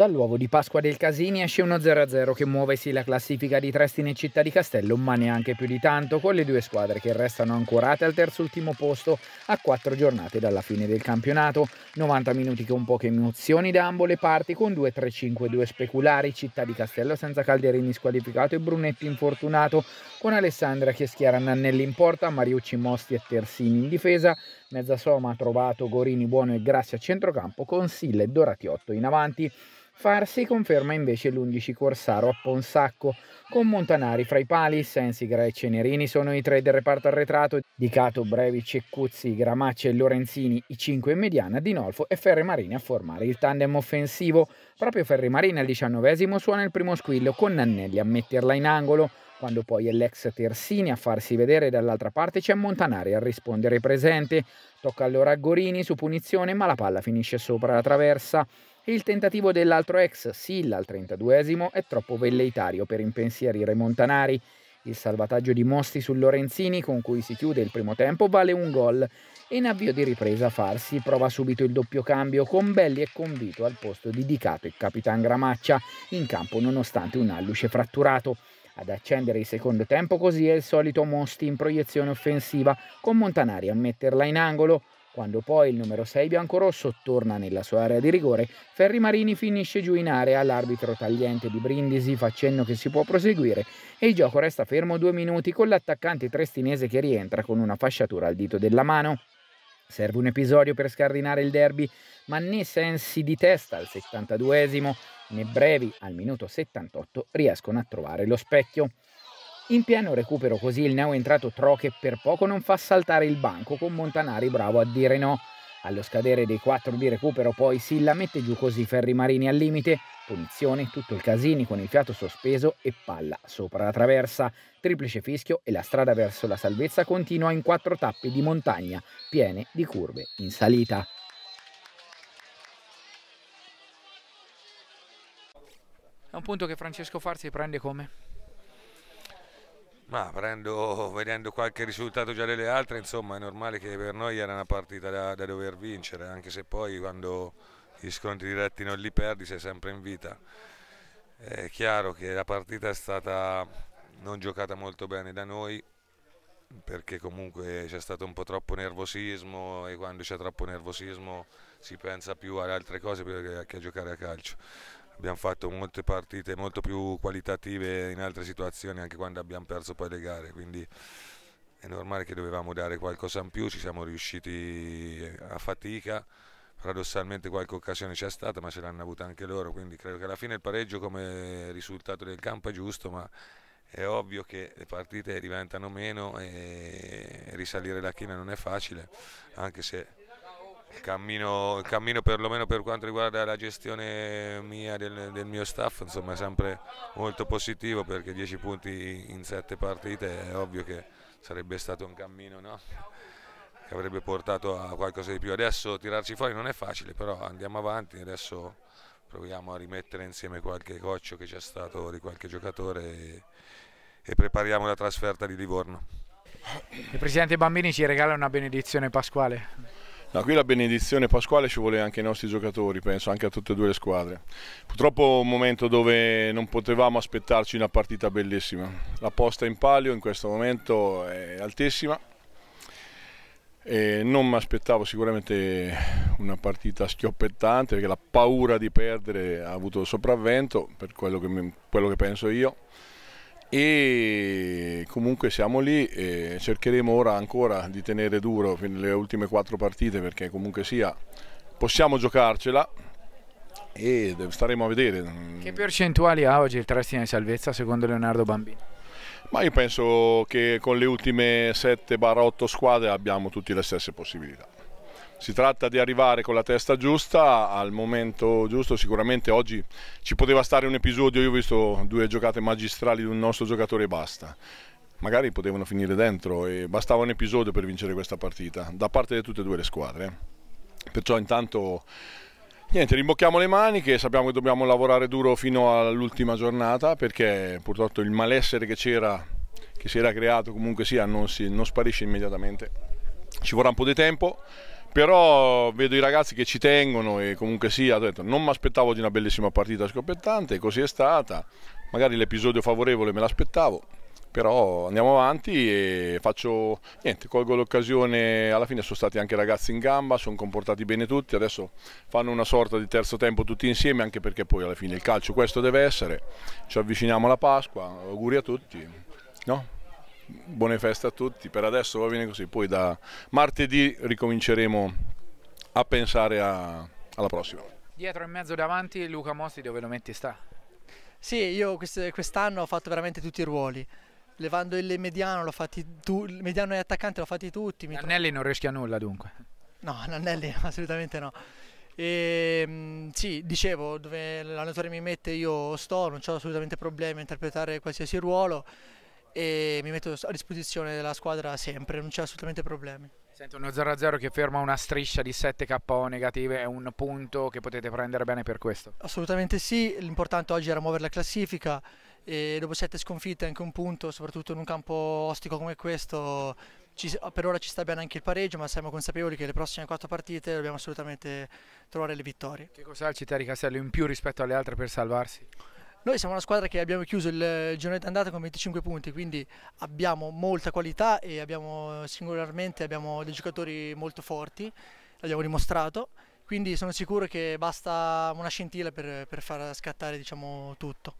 Dall'uovo di Pasqua del Casini esce uno 0-0 che muove sì la classifica di Trestine Città di Castello, ma neanche più di tanto, con le due squadre che restano ancorate al terzultimo posto a quattro giornate dalla fine del campionato. 90 minuti con poche emozioni da ambo le parti, con 2-3-5-2 speculari, Città di Castello senza Calderini squalificato e Brunetti infortunato, con Alessandra che schiera Nannelli in porta, Mariucci Mosti e Tersini in difesa, Mezzasoma ha trovato Gorini Buono e Grassi a centrocampo, con Sille e Doratiotto in avanti. Farsi conferma invece l'11 Corsaro a Ponsacco, con Montanari fra i pali, Sensi, Sensigra e Cenerini sono i tre del reparto arretrato, Dicato, Cato, Brevic e Cuzzi, Gramacce e Lorenzini, i cinque in mediana, Dinolfo e Ferri Marini a formare il tandem offensivo. Proprio Ferri Marini al diciannovesimo suona il primo squillo con Nannelli a metterla in angolo, quando poi è l'ex Tersini a farsi vedere dall'altra parte c'è Montanari a rispondere presente. Tocca allora a Gorini su punizione ma la palla finisce sopra la traversa. Il tentativo dell'altro ex, Silla al 32esimo, è troppo velleitario per impensierire Montanari. Il salvataggio di Mosti su Lorenzini, con cui si chiude il primo tempo, vale un gol. E In avvio di ripresa Farsi prova subito il doppio cambio con Belli e Convito al posto di Dicato e Capitan Gramaccia, in campo nonostante un alluce fratturato. Ad accendere il secondo tempo così è il solito Mosti in proiezione offensiva, con Montanari a metterla in angolo. Quando poi il numero 6 biancorosso torna nella sua area di rigore, Ferri Marini finisce giù in area all'arbitro tagliente di Brindisi facendo che si può proseguire e il gioco resta fermo due minuti con l'attaccante trestinese che rientra con una fasciatura al dito della mano. Serve un episodio per scardinare il derby, ma né sensi di testa al 72esimo né brevi al minuto 78 riescono a trovare lo specchio. In pieno recupero così il neo entrato Tro che per poco non fa saltare il banco con Montanari bravo a dire no. Allo scadere dei 4 di recupero poi Silla mette giù così Ferri Marini al limite, punizione, tutto il casini con il fiato sospeso e palla sopra la traversa, triplice fischio e la strada verso la salvezza continua in quattro tappe di montagna, piene di curve in salita. È un punto che Francesco Farsi prende come ma prendo, vedendo qualche risultato già delle altre, insomma è normale che per noi era una partita da, da dover vincere, anche se poi quando gli scontri diretti non li perdi sei sempre in vita. È chiaro che la partita è stata non giocata molto bene da noi, perché comunque c'è stato un po' troppo nervosismo e quando c'è troppo nervosismo si pensa più ad altre cose che a giocare a calcio abbiamo fatto molte partite molto più qualitative in altre situazioni anche quando abbiamo perso poi le gare, quindi è normale che dovevamo dare qualcosa in più, ci siamo riusciti a fatica, paradossalmente qualche occasione c'è stata ma ce l'hanno avuta anche loro, quindi credo che alla fine il pareggio come risultato del campo è giusto, ma è ovvio che le partite diventano meno e risalire la china non è facile, anche se cammino, cammino perlomeno per quanto riguarda la gestione mia del, del, mio staff insomma è sempre molto positivo perché 10 punti in 7 partite è ovvio che sarebbe stato un cammino no? che avrebbe portato a qualcosa di più adesso tirarci fuori non è facile però andiamo avanti adesso proviamo a rimettere insieme qualche coccio che c'è stato di qualche giocatore e, e prepariamo la trasferta di Livorno il Presidente Bambini ci regala una benedizione pasquale No, qui la benedizione pasquale ci vuole anche ai nostri giocatori, penso anche a tutte e due le squadre. Purtroppo un momento dove non potevamo aspettarci una partita bellissima. La posta in palio in questo momento è altissima. E non mi aspettavo sicuramente una partita schioppettante perché la paura di perdere ha avuto il sopravvento per quello che, quello che penso io e comunque siamo lì e cercheremo ora ancora di tenere duro le ultime quattro partite perché comunque sia possiamo giocarcela e staremo a vedere. Che percentuali ha oggi il Trastina di salvezza secondo Leonardo Bambini? Ma io penso che con le ultime 7-8 squadre abbiamo tutte le stesse possibilità si tratta di arrivare con la testa giusta al momento giusto. Sicuramente oggi ci poteva stare un episodio, io ho visto due giocate magistrali di un nostro giocatore e basta. Magari potevano finire dentro e bastava un episodio per vincere questa partita da parte di tutte e due le squadre. Eh. Perciò intanto Niente, rimbocchiamo le maniche, sappiamo che dobbiamo lavorare duro fino all'ultima giornata perché purtroppo il malessere che c'era, che si era creato comunque sia, non, si, non sparisce immediatamente. Ci vorrà un po' di tempo, però vedo i ragazzi che ci tengono e comunque sia, detto, non mi aspettavo di una bellissima partita scoppiettante, così è stata, magari l'episodio favorevole me l'aspettavo, però andiamo avanti e faccio niente, colgo l'occasione, alla fine sono stati anche ragazzi in gamba, sono comportati bene tutti, adesso fanno una sorta di terzo tempo tutti insieme, anche perché poi alla fine il calcio questo deve essere, ci avviciniamo alla Pasqua, auguri a tutti. No? buone feste a tutti, per adesso va bene così, poi da martedì ricominceremo a pensare a, alla prossima. Dietro e mezzo davanti Luca Mossi dove lo metti sta? Sì, io quest'anno ho fatto veramente tutti i ruoli levando il mediano, l'ho fatti tu, il mediano e attaccante l'ho fatti tutti. Nannelli non rischia nulla dunque. No, Nannelli assolutamente no. E, ehm, sì, dicevo, dove l'allenatore mi mette io sto, non ho assolutamente problemi a interpretare qualsiasi ruolo e mi metto a disposizione della squadra sempre, non c'è assolutamente problemi. Sento uno 0-0 che ferma una striscia di 7 KO negative, è un punto che potete prendere bene per questo? Assolutamente sì, l'importante oggi era muovere la classifica e dopo 7 sconfitte anche un punto, soprattutto in un campo ostico come questo, ci, per ora ci sta bene anche il pareggio, ma siamo consapevoli che le prossime 4 partite dobbiamo assolutamente trovare le vittorie. Che cos'ha il Città di Castello in più rispetto alle altre per salvarsi? Noi siamo una squadra che abbiamo chiuso il giornata andata con 25 punti, quindi abbiamo molta qualità e abbiamo singolarmente abbiamo dei giocatori molto forti, l'abbiamo dimostrato, quindi sono sicuro che basta una scintilla per, per far scattare diciamo, tutto.